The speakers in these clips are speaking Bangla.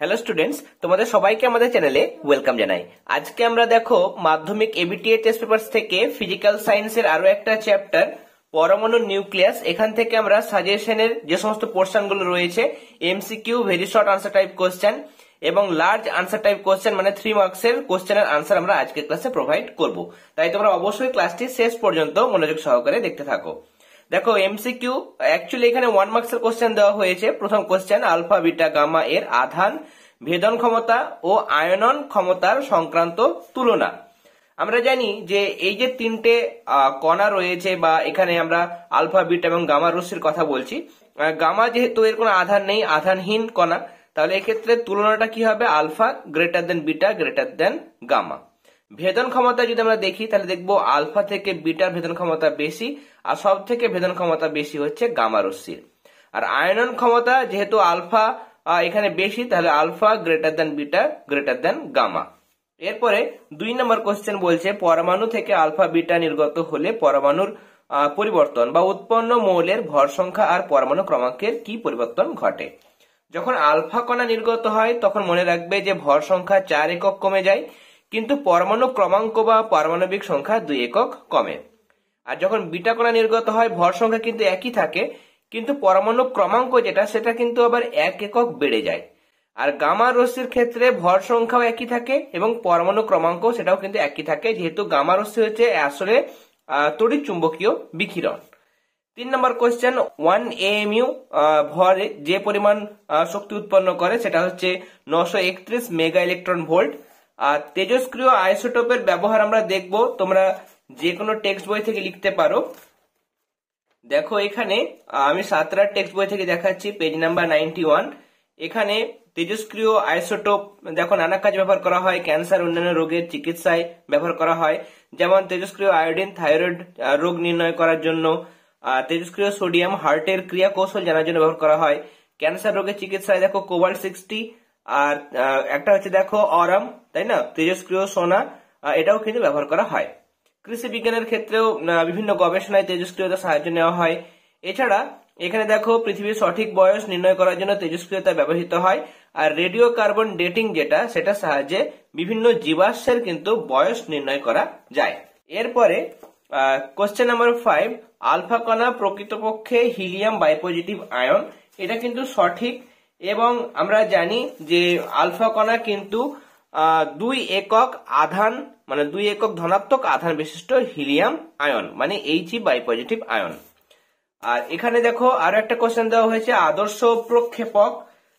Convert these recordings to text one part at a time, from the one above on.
হ্যালো স্টুডেন্টস তোমাদের সবাইকে আমাদের চ্যানেলে ওয়েলকাম জানাই আজকে আমরা দেখো মাধ্যমিক এবিটিএ টেস্ট পেপারস থেকে ফিজিক্যাল সায়েন্সের আরো একটা চ্যাপ্টার পরমাণু নিউক্লিয়াস এখান থেকে আমরা সাজেশনের যে সমস্ত পোর্শনগুলো রয়েছে MCQ very short answer type question এবং লার্জ আনসার টাইপ কোয়েশ্চেন মানে থ্রি মার্কসের কোশ্চেনের আনসার আমরা আজকের ক্লাসে প্রোভাইড করব তাই তোমরা অবশ্যই ক্লাসটি শেষ পর্যন্ত মনোযোগ সহকারে দেখতে থাকো দেখো এমসিকিউ অ্যাকচুয়ালি এখানে ওয়ান মার্কসের কোশ্চেন দেওয়া হয়েছে প্রথম কোশ্চেন আলফা বিটা গামা এর আধান ভেদন ক্ষমতা ও আয়নন ক্ষমতার সংক্রান্ত তুলনা আমরা জানি যে এই যে তিনটে কণা রয়েছে বা এখানে আমরা আলফা বিটা এবং গামা রশ্মির কথা বলছি গামা যেহেতু এর কোনো আধান নেই আধানহীন কণা তাহলে এক্ষেত্রে তুলনাটা কি হবে alpha greater than beta greater than gamma ভেদন ক্ষমতা যদি আমরা দেখি তাহলে দেখবো আলফা থেকে বিটার ভেদন ক্ষমতা বেশি আর সব থেকে ভেদন ক্ষমতা বেশি হচ্ছে গামা রশ্মির আর আয়নন ক্ষমতা যেহেতু আলফা এখানে বেশি তাহলে alpha greater than beta greater than gamma এরপরে দুই নম্বর কোশ্চেন বলছে পরমাণু থেকে আলফা বিটা নির্গত হলে পরমাণুর পরিবর্তন বা উৎপন্ন মৌলের ভর সংখ্যা আর পরমাণু ক্রমাঙ্কের কি পরিবর্তন ঘটে যখন আলফা কণা নির্গত হয় তখন মনে রাখবে যে ভর সংখ্যা চার একক কমে যায় কিন্তু পরমাণু ক্রমাঙ্ক বা পারমাণবিক সংখ্যা দুই একক কমে আর যখন বিটা কণা নির্গত হয় ভর সংখ্যা কিন্তু একই থাকে কিন্তু পরমাণু ক্রমাঙ্ক যেটা সেটা কিন্তু আবার এক একক বেড়ে যায় আর গামা রশ্মির ক্ষেত্রে ভর সংখ্যাও একই থাকে এবং পরমাণু ক্রমাঙ্ক সেটাও কিন্তু একই থাকে যেহেতু গামা রশ্মি হচ্ছে আসলে তড়িৎ চুম্বকীয় বিকিরণ তিন নম্বর কোয়েশ্চেন ওয়ান এম ইউ ভরে যে পরিমাণ শক্তি উৎপন্ন করে সেটা হচ্ছে নশো একত্রিশ মেগা ইলেকট্রন ভোল্ট আর তেজস্ক্রিয় আইসোটোপের ব্যবহার আমরা দেখব তোমরা যে কোনো টেক্সট বই থেকে লিখতে পারো দেখো এখানে আমি সাতরার টেক্সট বই থেকে দেখাচ্ছি পেজ নাম্বার নাইনটি ওয়ান এখানে তেজস্ক্রিয় আইসোটোপ দেখো নানা কাজ ব্যবহার করা হয় ক্যান্সার অন্যান্য রোগের চিকিৎসায় ব্যবহার করা হয় যেমন তেজস্ক্রিয় আয়োডিন থাইরয়েড রোগ নির্ণয় করার জন্য তেজস্ক্রিয় সোডিয়াম হার্টের ক্রিয়া কৌশল জানার জন্য ব্যবহার করা হয় ক্যান্সার রোগের চিকিৎসায় দেখো কোবাল্ট সিক্সটি আর একটা হচ্ছে দেখো অরাম তাই না তেজস্ক্রিয় সোনা এটাও কিন্তু ব্যবহার করা হয় কৃষি বিজ্ঞানের ক্ষেত্রেও বিভিন্ন গবেষণায় তেজস্ক্রিয়তা সাহায্য নেওয়া হয় এছাড়া এখানে দেখো পৃথিবীর সঠিক বয়স নির্ণয় করার জন্য তেজস্ক্রিয়তা ব্যবহৃত হয় আর রেডিও কার্বন ডেটিং যেটা সেটা সাহায্যে বিভিন্ন জীবাশ্মের কিন্তু বয়স নির্ণয় করা যায় এরপরে কোশ্চেন নাম্বার ফাইভ আলফা কণা প্রকৃতপক্ষে হিলিয়াম বায়োপজিটিভ আয়ন এটা কিন্তু সঠিক এবং আমরা জানি যে আলফা কণা কিন্তু দুই একক আধান মানে দুই একক ধনাত্মক আধান বিশিষ্ট হিলিয়াম আয়ন মানে এইচ বাই পজিটিভ আয়ন আর এখানে দেখো আরো একটা কোশ্চেন দেওয়া হয়েছে আদর্শ প্রক্ষেপক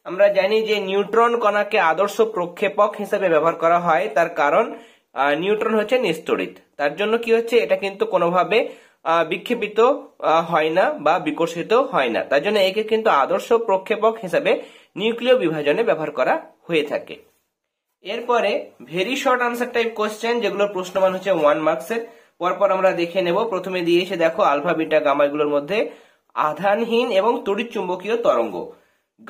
আমরা জানি যে নিউট্রন কণাকে আদর্শ প্রক্ষেপক হিসেবে ব্যবহার করা হয় তার কারণ নিউট্রন হচ্ছে নিস্তড়িত তার জন্য কি হচ্ছে এটা কিন্তু কোনোভাবে বিক্ষেপিত হয় না বা বিকশিত হয় না তার জন্য একে কিন্তু আদর্শ প্রক্ষেপক হিসাবে নিউক্লিয় বিভাজনে ব্যবহার করা হয়ে থাকে এরপরে very short answer type question যেগুলোর প্রশ্নমান হচ্ছে ওয়ান মার্কসের পরপর আমরা দেখে নেব প্রথমে দিয়েছে দেখো আলফাবিটা বিটা গামাগুলোর মধ্যে আধানহীন এবং তড়িৎ চুম্বকীয় তরঙ্গ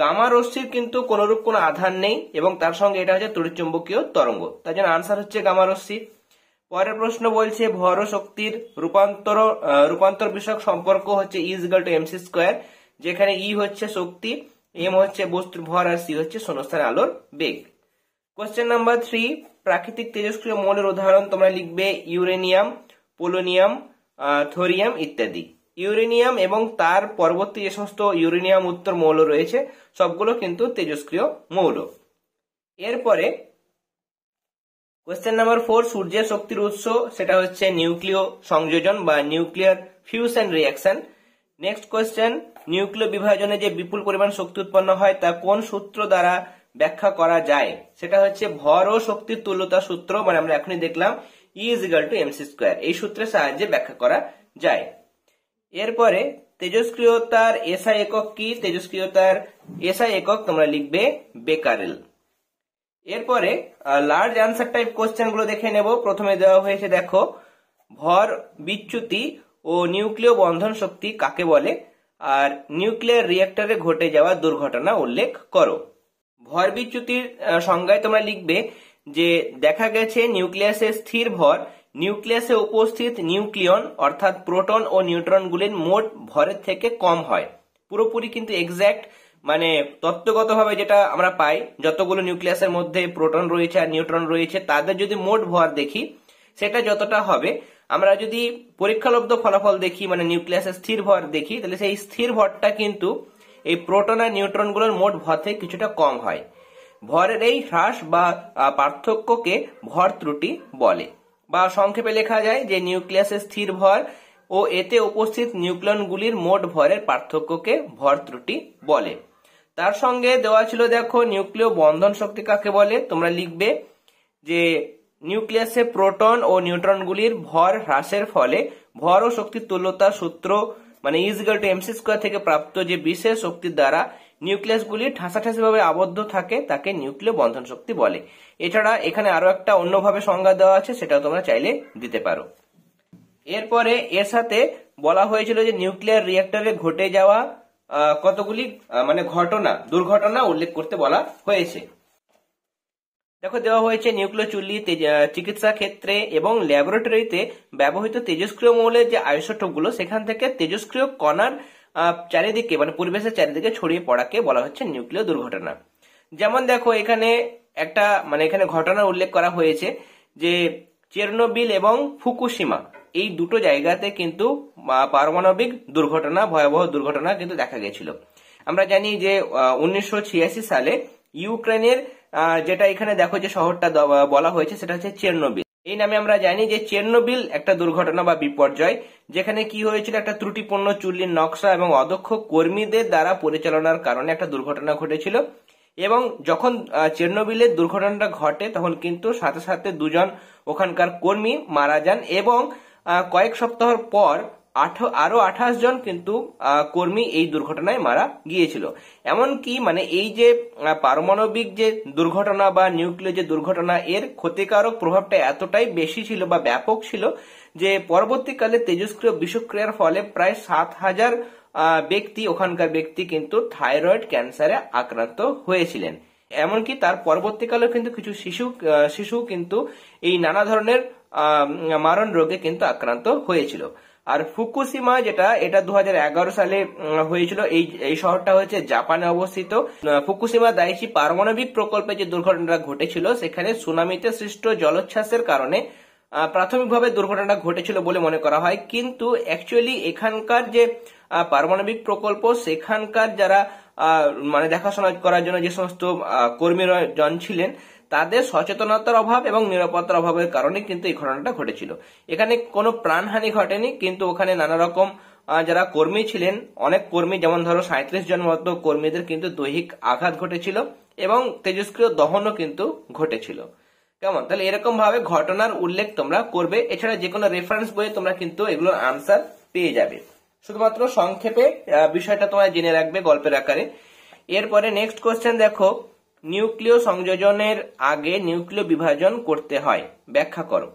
গামা রশ্মির কিন্তু কোনোরূপ কোনো আধান নেই এবং তার সঙ্গে এটা হচ্ছে তড়িৎ চুম্বকীয় তরঙ্গ তার জন্য আনসার হচ্ছে গামা রশ্মি পরের প্রশ্ন বলছে ভর শক্তির রূপান্তর রূপান্তর বিষয়ক সম্পর্ক হচ্ছে is equal to M C square যেখানে ই e হচ্ছে শক্তি এম হচ্ছে বস্তুর ভর আর সি হচ্ছে শূন্যস্থান আলোর বেগ কোশ্চেন নাম্বার থ্রি প্রাকৃতিক তেজস্ক্রিয় মৌলের উদাহরণ তোমরা লিখবে ইউরেনিয়াম পোলোনিয়াম থোরিয়াম ইত্যাদি ইউরেনিয়াম এবং তার পরবর্তী যে সমস্ত ইউরেনিয়াম উত্তর মৌল রয়েছে সবগুলো কিন্তু তেজস্ক্রিয় মৌল এরপরে কোয়েশ্চেন নাম্বার ফোর সূর্যের শক্তির উৎস সেটা হচ্ছে নিউক্লিয় সংযোজন বা nuclear fusion reaction next question নিউক্লিয় বিভাজনে যে বিপুল পরিমাণ শক্তি উৎপন্ন হয় তা কোন সূত্র দ্বারা ব্যাখ্যা করা যায় সেটা হচ্ছে ভর ও শক্তির তুল্যতা সূত্র মানে আমরা এখনই দেখলাম is equal to M C square এই সূত্রের সাহায্যে ব্যাখ্যা করা যায় এরপরে তেজস্ক্রিয়তার এসআই একক কি তেজস্ক্রিয়তার এসআই একক তোমরা লিখবে বেকারেল এরপরে লার্জ আনসার টাইপ কোয়েশ্চেন গুলো দেখে নেব প্রথমে দেওয়া হয়েছে দেখো ভর বিচ্যুতি ও নিউক্লিয় বন্ধন শক্তি কাকে বলে আর নিউক্লিয়ার রিয়েক্টরে ঘটে যাওয়া দুর্ঘটনা উল্লেখ করো ভর বিচ্যুতির সংজ্ঞায় তোমরা লিখবে যে দেখা গেছে নিউক্লিয়াসে স্থির ভর নিউক্লিয়াসে উপস্থিত নিউক্লিয়ন অর্থাৎ প্রোটন ও নিউট্রনগুলির মোট ভরের থেকে কম হয় পুরোপুরি কিন্তু এক্স্যাক্ট মানে তত্ত্বগতভাবে যেটা আমরা পাই যতগুলো নিউক্লিয়াসের মধ্যে প্রোটন রয়েছে আর নিউট্রন রয়েছে তাদের যদি মোট ভর দেখি সেটা যতটা হবে আমরা যদি পরীক্ষালব্ধ ফলাফল দেখি মানে নিউক্লিয়াসের স্থির ভর দেখি তাহলে সেই স্থির ভরটা কিন্তু এই প্রোটন আর নিউট্রনগুলোর মোট ভর থেকে কিছুটা কম হয় ভরের এই হ্রাস বা পার্থক্যকে ভর ত্রুটি বলে বা সংক্ষেপে লেখা যায় যে নিউক্লিয়াসের স্থির ভর ও এতে উপস্থিত নিউক্লিয়নগুলির মোট ভরের পার্থক্যকে ভর ত্রুটি বলে তার সঙ্গে দেওয়া ছিল দেখো নিউক্লিয় বন্ধন শক্তি কাকে বলে তোমরা লিখবে যে নিউক্লিয়াসে প্রোটন ও নিউট্রনগুলির ভর হ্রাসের ফলে ভর ও শক্তির তুল্যতা সূত্র মানে ইজিক্যাল টু এমসি স্কোয়ার থেকে প্রাপ্ত যে বিশেষ শক্তির দ্বারা নিউক্লিয়াসগুলি ঠাসাঠাসি ভাবে আবদ্ধ থাকে তাকে নিউক্লিয় বন্ধন শক্তি বলে এছাড়া এখানে আরো একটা অন্যভাবে সংজ্ঞা দেওয়া আছে সেটাও তোমরা চাইলে দিতে পারো এরপরে এর সাথে বলা হয়েছিল যে নিউক্লিয়ার রিয়েক্টরে ঘটে যাওয়া কতগুলি মানে ঘটনা দুর্ঘটনা উল্লেখ করতে বলা হয়েছে দেখো দেওয়া হয়েছে নিউক্লিয় চুল্লি চিকিৎসা ক্ষেত্রে এবং ল্যাবরেটরিতে ব্যবহৃত তেজস্ক্রিয় মৌলের যে গুলো সেখান থেকে তেজস্ক্রিয় কণার চারিদিকে মানে পরিবেশের চারিদিকে ছড়িয়ে পড়াকে বলা হচ্ছে নিউক্লিয় দুর্ঘটনা যেমন দেখো এখানে একটা মানে এখানে ঘটনার উল্লেখ করা হয়েছে যে চেরনোবিল এবং ফুকুসীমা এই দুটো জায়গাতে কিন্তু পারমাণবিক দুর্ঘটনা ভয়াবহ দুর্ঘটনা কিন্তু দেখা গেছিল আমরা জানি যে উনিশশো সালে ইউক্রেনের যেটা এখানে দেখো যে শহরটা বলা হয়েছে সেটা হচ্ছে চেন্নবিল এই নামে আমরা জানি যে চেন্নবিল একটা দুর্ঘটনা বা বিপর্যয় যেখানে কি হয়েছিল একটা ত্রুটিপূর্ণ চুল্লির নকশা এবং অদক্ষ কর্মীদের দ্বারা পরিচালনার কারণে একটা দুর্ঘটনা ঘটেছিল এবং যখন চেন্নবিলের দুর্ঘটনাটা ঘটে তখন কিন্তু সাথে সাথে দুজন ওখানকার কর্মী মারা যান এবং কয়েক সপ্তাহ পর আরো আঠাশ জন কিন্তু কর্মী এই দুর্ঘটনায় মারা গিয়েছিল এমনকি মানে এই যে পারমাণবিক যে দুর্ঘটনা বা নিউক্লিয়ার যে দুর্ঘটনা এর ক্ষতিকারক প্রভাবটা এতটাই বেশি ছিল বা ব্যাপক ছিল যে পরবর্তীকালে তেজস্ক্রিয় বিষক্রিয়ার ফলে প্রায় সাত হাজার ব্যক্তি ওখানকার ব্যক্তি কিন্তু থাইরয়েড ক্যান্সারে আক্রান্ত হয়েছিলেন এমনকি তার পরবর্তীকালেও কিন্তু কিছু শিশু শিশু কিন্তু এই নানা ধরনের মারণ রোগে কিন্তু আক্রান্ত হয়েছিল আর ফুকুসিমা যেটা এটা দু সালে হয়েছিল এই এই শহরটা হয়েছে জাপানে অবস্থিত ফুকুসিমা দায়ী পারমাণবিক প্রকল্পে যে দুর্ঘটনাটা ঘটেছিল সেখানে সুনামিতে সৃষ্ট জলোচ্ছ্বাসের কারণে প্রাথমিকভাবে দুর্ঘটনাটা ঘটেছিল বলে মনে করা হয় কিন্তু অ্যাকচুয়ালি এখানকার যে পারমাণবিক প্রকল্প সেখানকার যারা মানে দেখাশোনা করার জন্য যে সমস্ত কর্মীরা জন ছিলেন তাদের সচেতনতার অভাব এবং নিরাপত্তার অভাবের কারণে কিন্তু এই ঘটনাটা ঘটেছিল এখানে কোনো প্রাণহানি ঘটেনি কিন্তু ওখানে নানা রকম যারা কর্মী ছিলেন অনেক কর্মী যেমন ধরো সাঁত্রিশ জন মতো কর্মীদের কিন্তু দৈহিক আঘাত ঘটেছিল এবং তেজস্ক্রিয় দহনও কিন্তু ঘটেছিল কেমন তাহলে এরকম ভাবে ঘটনার উল্লেখ তোমরা করবে এছাড়া যে কোনো রেফারেন্স বইয়ে তোমরা কিন্তু এগুলোর আনসার পেয়ে যাবে শুধুমাত্র সংক্ষেপে বিষয়টা তোমায় জেনে রাখবে গল্পের আকারে এরপরে নেক্সট কোয়েশ্চেন দেখো নিউক্লিয় সংযোজনের আগে নিউক্লিয় বিভাজন করতে হয় ব্যাখ্যা করো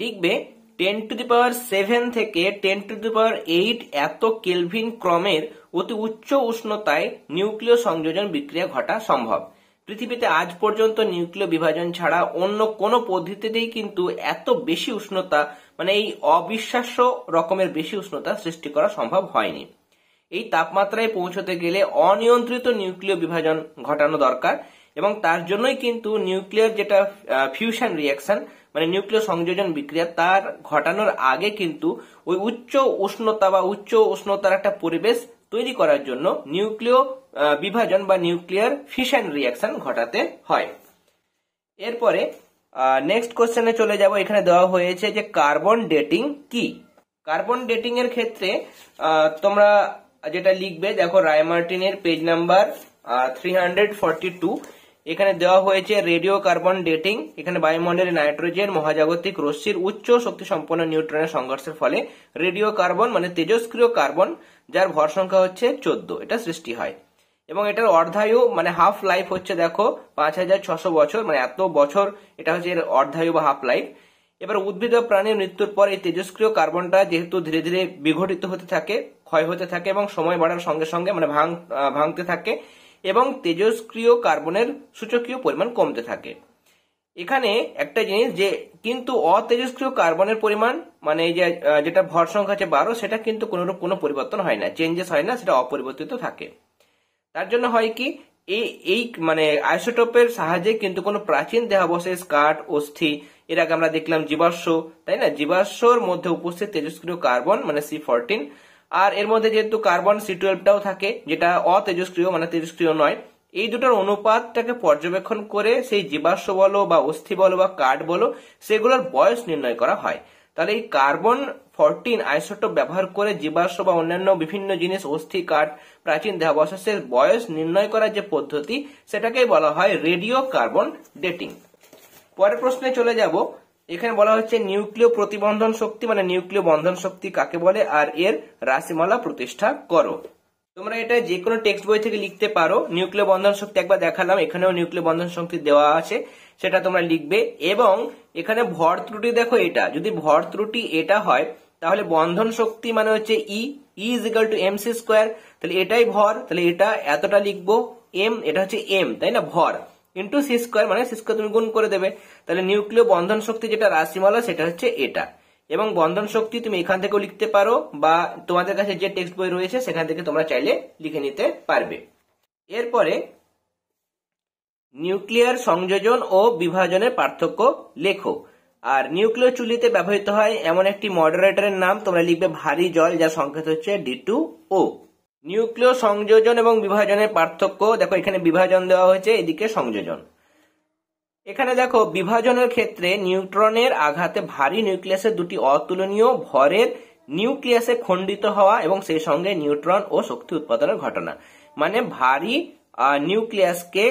লিখবে ten to the power seven থেকে ten to the power eight এত কেলভিন ক্রমের অতি উচ্চ উষ্ণতায় নিউক্লিয় সংযোজন বিক্রিয়া ঘটা সম্ভব পৃথিবীতে আজ পর্যন্ত নিউক্লিয় বিভাজন ছাড়া অন্য কোন পদ্ধতিতেই কিন্তু এত বেশি উষ্ণতা মানে এই অবিশ্বাস্য রকমের বেশি উষ্ণতা সৃষ্টি করা সম্ভব হয়নি এই তাপমাত্রায় পৌঁছতে গেলে অনিয়ন্ত্রিত নিউক্লিয় বিভাজন ঘটানো দরকার এবং তার জন্যই কিন্তু নিউক্লিয়ার যেটা ফিউশন রিয়াকশন মানে নিউক্লিয় সংযোজন বিক্রিয়া তার ঘটানোর আগে কিন্তু ওই উচ্চ উষ্ণতা বা উচ্চ উষ্ণতার একটা পরিবেশ তৈরি করার জন্য নিউক্লিয় বিভাজন বা নিউক্লিয়ার ফিশন রিয়াকশন ঘটাতে হয় এরপরে নেক্সট কোশ্চেনে চলে যাব এখানে দেওয়া হয়েছে যে কার্বন ডেটিং কি কার্বন ডেটিং এর ক্ষেত্রে তোমরা যেটা লিখবে দেখো রায় মার্টিনের page number three hundred forty two এখানে দেওয়া হয়েছে রেডিও কার্বন ডেটিং এখানে বায়ুমণ্ডলে নাইট্রোজেন মহাজাগতিক রশ্মির উচ্চ শক্তি সম্পন্ন নিউট্রনের সংঘর্ষের ফলে রেডিও কার্বন মানে তেজস্ক্রিয় কার্বন যার ভর সংখ্যা হচ্ছে চোদ্দ এটা সৃষ্টি হয় এবং এটার অর্ধায়ু মানে হাফ লাইফ হচ্ছে দেখো পাঁচ হাজার ছশো বছর মানে এত বছর এটা হচ্ছে এর অর্ধায়ু বা হাফ লাইফ এবার উদ্ভিদ ও প্রাণীর মৃত্যুর পর এই তেজস্ক্রিয় কার্বনটা যেহেতু ধীরে ধীরে বিঘটিত হতে থাকে ক্ষয় হতে থাকে এবং সময় বাড়ার সঙ্গে সঙ্গে মানে ভাঙ ভাঙতে থাকে এবং তেজস্ক্রিয় কার্বনের সূচকীয় পরিমাণ কমতে থাকে এখানে একটা জিনিস যে কিন্তু অতেজস্ক্রিয় কার্বনের পরিমাণ মানে যে যেটা ভর সংখ্যা আছে বারো সেটা কিন্তু কোনোরূপ কোনো পরিবর্তন হয় না চেঞ্জেস হয় না সেটা অপরিবর্তিত থাকে তার জন্য হয় কি এই এই মানে আইসোটোপের সাহায্যে কিন্তু কোনো প্রাচীন দেহাবশেষ কাঠ অস্থি এর আগে আমরা দেখলাম জীবাশ্ম তাই না জীবাশ্মর মধ্যে উপস্থিত তেজস্ক্রিয় কার্বন মানে সি ফরটিন আর এর মধ্যে যেহেতু কার্বন সি টুয়েলভটাও থাকে যেটা অতেজস্ক্রিয় মানে তেজস্ক্রিয় নয় এই দুটার অনুপাতটাকে পর্যবেক্ষণ করে সেই জীবাশ্ম বলো বা অস্থি বলো বা কাঠ বলো সেগুলোর বয়স নির্ণয় করা হয় তাহলে এই কার্বন ফোরটিন আইসোটোপ ব্যবহার করে জীবাশ্ম বা অন্যান্য বিভিন্ন জিনিস অস্থি কাঠ প্রাচীন দেহাবশেষের বয়স নির্ণয় করার যে পদ্ধতি সেটাকেই বলা হয় রেডিও কার্বন ডেটিং পরের প্রশ্নে চলে যাব এখানে বলা হচ্ছে নিউক্লিয় প্রতিবন্ধন শক্তি মানে নিউক্লিয় বন্ধন শক্তি কাকে বলে আর এর রাশিমালা প্রতিষ্ঠা করো তোমরা এটা যে কোনো টেক্সট বই থেকে লিখতে পারো নিউক্লিয় বন্ধন শক্তি একবার দেখালাম এখানেও নিউক্লিয় বন্ধন শক্তি দেওয়া আছে সেটা তোমরা লিখবে এবং এখানে ভর ত্রুটি দেখো এটা যদি ভর ত্রুটি এটা হয় তাহলে বন্ধন শক্তি মানে হচ্ছে E E is equal to M C square তাহলে এটাই ভর তাহলে এটা এতটা লিখবো এম এটা হচ্ছে এম তাই না ভর ইন্টু সি স্কোয়ার মানে সি স্কোয়ার তুমি গুণ করে দেবে তাহলে নিউক্লিয় বন্ধন শক্তি যেটা রাশিমালা সেটা হচ্ছে এটা এবং বন্ধন শক্তি তুমি এখান থেকেও লিখতে পারো বা তোমাদের কাছে যে টেক্সট বই রয়েছে সেখান থেকে তোমরা চাইলে লিখে নিতে পারবে এরপরে নিউক্লিয়ার সংযোজন ও বিভাজনের পার্থক্য লেখো আর নিউক্লিয় চুলিতে ব্যবহৃত হয় এমন একটি মডারেটরের নাম তোমরা লিখবে ভারী জল যার সংকেত হচ্ছে ডি টু ও নিউক্লিয় সংযোজন এবং বিভাজনের পার্থক্য দেখো এখানে বিভাজন দেওয়া হয়েছে এদিকে সংযোজন এখানে দেখো বিভাজনের ক্ষেত্রে নিউট্রনের আঘাতে ভারী নিউক্লিয়াসের দুটি অতুলনীয় ভরের নিউক্লিয়াসে খণ্ডিত হওয়া এবং সেই সঙ্গে নিউট্রন ও শক্তি উৎপাদনের ঘটনা মানে ভারী নিউক্লিয়াসকে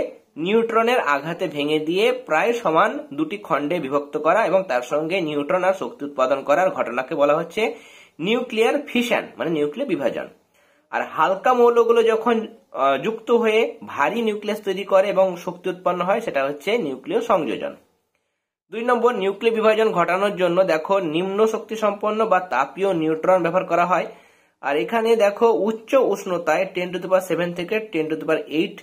নিউট্রনের আঘাতে ভেঙে দিয়ে প্রায় সমান দুটি খণ্ডে বিভক্ত করা এবং তার সঙ্গে নিউট্রন আর শক্তি উৎপাদন করার ঘটনাকে বলা হচ্ছে নিউক্লিয়ার ফিশন মানে নিউক্লিয় বিভাজন আর হালকা মৌলগুলো যখন যুক্ত হয়ে ভারী নিউক্লিয়াস তৈরি করে এবং শক্তি উৎপন্ন হয় সেটা হচ্ছে নিউক্লিয় সংযোজন দুই নম্বর নিউক্লিয় বিভাজন ঘটানোর জন্য দেখো নিম্ন শক্তি সম্পন্ন বা তাপীয় নিউট্রন ব্যবহার করা হয় আর এখানে দেখো উচ্চ উষ্ণতায় টেন টু পাওয়ার সেভেন থেকে টেন টু পাওয়ার এইট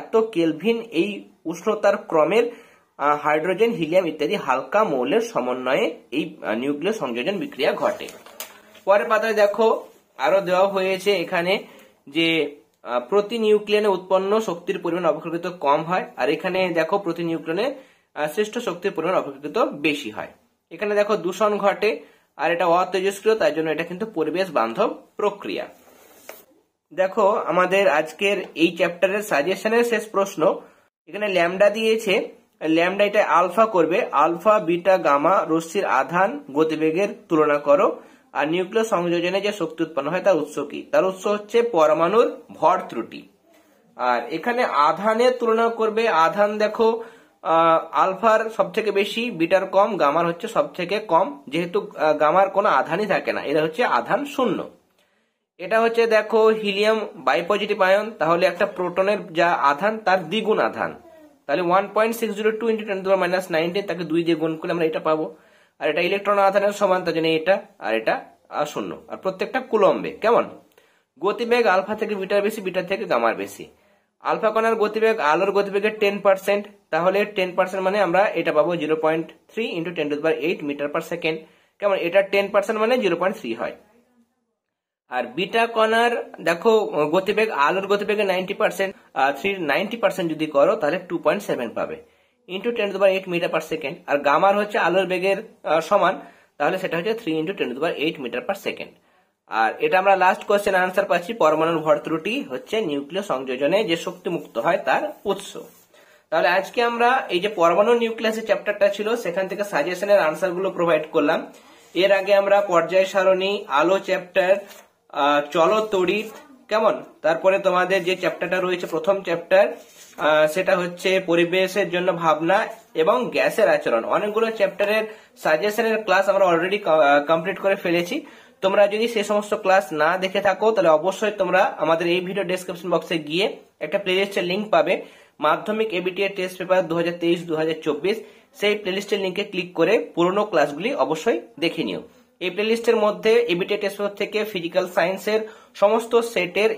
এত কেলভিন এই উষ্ণতার ক্রমের হাইড্রোজেন হিলিয়াম ইত্যাদি হালকা মৌলের সমন্বয়ে এই নিউক্লিয় সংযোজন বিক্রিয়া ঘটে পরের পাতায় দেখো আরো দেওয়া হয়েছে এখানে যে প্রতি নিউক্লিয়নে উৎপন্ন শক্তির পরিমাণ অপেক্ষাকৃত কম হয় আর এখানে দেখো প্রতি নিউক্লিয়নে শ্রেষ্ঠ শক্তির পরিমাণ অপেক্ষাকৃত বেশি হয় এখানে দেখো দূষণ ঘটে আর এটা অতেজস্ক্রিয় তাই জন্য এটা কিন্তু পরিবেশ বান্ধব প্রক্রিয়া দেখো আমাদের আজকের এই চ্যাপ্টারের সাজেশনের শেষ প্রশ্ন এখানে ল্যামডা দিয়েছে ল্যামডা এটা আলফা করবে আলফা বিটা গামা রশ্মির আধান গতিবেগের তুলনা করো আর নিউক্লিয় সংযোজনে যে শক্তি উৎপন্ন হয় তার উৎস কি তার উৎস হচ্ছে পরমাণুর ভর ত্রুটি আর এখানে আধানের তুলনা করবে আধান দেখো আলফার সব থেকে বেশি বিটার কম গামার হচ্ছে সব থেকে কম যেহেতু গামার কোনো আধানই থাকে না এটা হচ্ছে আধান শূন্য এটা হচ্ছে দেখো হিলিয়াম বাই পজিটিভ আয়ন তাহলে একটা প্রোটনের যা আধান তার দ্বিগুণ আধান তাহলে one point six zero two into ten minus nineteen তাকে দুই দিয়ে গুণ করলে আমরা এটা পাবো আর এটা ইলেকট্রন আধানের সমান তার জন্য এটা আর এটা শূন্য আর প্রত্যেকটা কুলম্বে কেমন গতিবেগ আলফা থেকে বিটার বেশি বিটার থেকে গামার বেশি আলফা কণার গতিবেগ আলোর গতিবেগের টেন পার্সেন্ট তাহলে টেন পার্সেন্ট মানে আমরা এটা পাবো zero point three into ten to per eight metre per second কেমন এটা টেন পার্সেন্ট মানে জিরো পয়েন্ট থ্রি হয় আর বিটা কণার দেখো গতিবেগ আলোর গতিবেগে ninety percent three ninety percent যদি করো তাহলে টু পয়েন্ট সেভেন পাবে ইন্টু টেন দুবার এইট মিটার পার সেকেন্ড আর গামার হচ্ছে আলোর বেগের সমান তাহলে সেটা হচ্ছে থ্রি ইন্টু টেন দুবার এইট মিটার পার সেকেন্ড আর এটা আমরা লাস্ট কোয়েশ্চেন আনসার পাচ্ছি পরমাণুর ভর ত্রুটি হচ্ছে নিউক্লিয় সংযোজনে যে শক্তি মুক্ত হয় তার উৎস তাহলে আজকে আমরা এই যে পরমাণু নিউক্লিয়াসের চ্যাপ্টারটা ছিল সেখান থেকে সাজেশনের গুলো প্রোভাইড করলাম এর আগে আমরা পর্যায় সারণী আলো চ্যাপ্টার তড়িৎ কেমন তারপরে তোমাদের যে চ্যাপ্টারটা রয়েছে প্রথম চ্যাপ্টার সেটা হচ্ছে পরিবেশের জন্য ভাবনা এবং গ্যাসের আচরণ অনেকগুলো চ্যাপ্টারের সাজেশনের ক্লাস আমরা অলরেডি কমপ্লিট করে ফেলেছি তোমরা যদি সেই সমস্ত ক্লাস না দেখে থাকো তাহলে অবশ্যই তোমরা আমাদের এই ভিডিও ডিসক্রিপশন বক্সে গিয়ে একটা প্লেলিস্টের লিঙ্ক পাবে মাধ্যমিক এবিটি e এর টেস্ট পেপার দু হাজার তেইশ সেই প্লেলিস্টের লিঙ্কে ক্লিক করে পুরনো ক্লাসগুলি অবশ্যই দেখে নিও এই প্লেলিস্টের মধ্যে এবিটে টেস্ট পেপার থেকে ফিজিক্যাল সায়েন্সের সমস্ত সেটের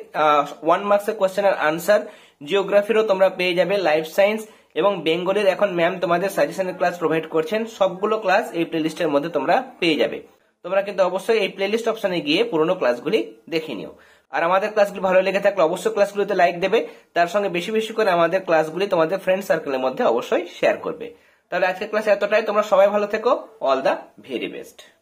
ওয়ান মার্কসের কোয়েশ্চেনের আনসার জিওগ্রাফিরও তোমরা পেয়ে যাবে লাইফ সায়েন্স এবং বেঙ্গলের এখন ম্যাম তোমাদের সাজেশনের ক্লাস প্রোভাইড করছেন সবগুলো ক্লাস এই প্লেলিস্টের মধ্যে তোমরা পেয়ে যাবে তোমরা কিন্তু অবশ্যই এই প্লেলিস্ট অপশনে গিয়ে পুরোনো ক্লাসগুলি দেখে নিও আর আমাদের ক্লাসগুলি ভালো লেগে থাকলে অবশ্যই ক্লাসগুলিতে লাইক দেবে তার সঙ্গে বেশি বেশি করে আমাদের ক্লাসগুলি তোমাদের ফ্রেন্ড সার্কেলের মধ্যে অবশ্যই শেয়ার করবে তাহলে আজকের ক্লাস এতটাই তোমরা সবাই ভালো থেকো অল দ্য ভেরি বেস্ট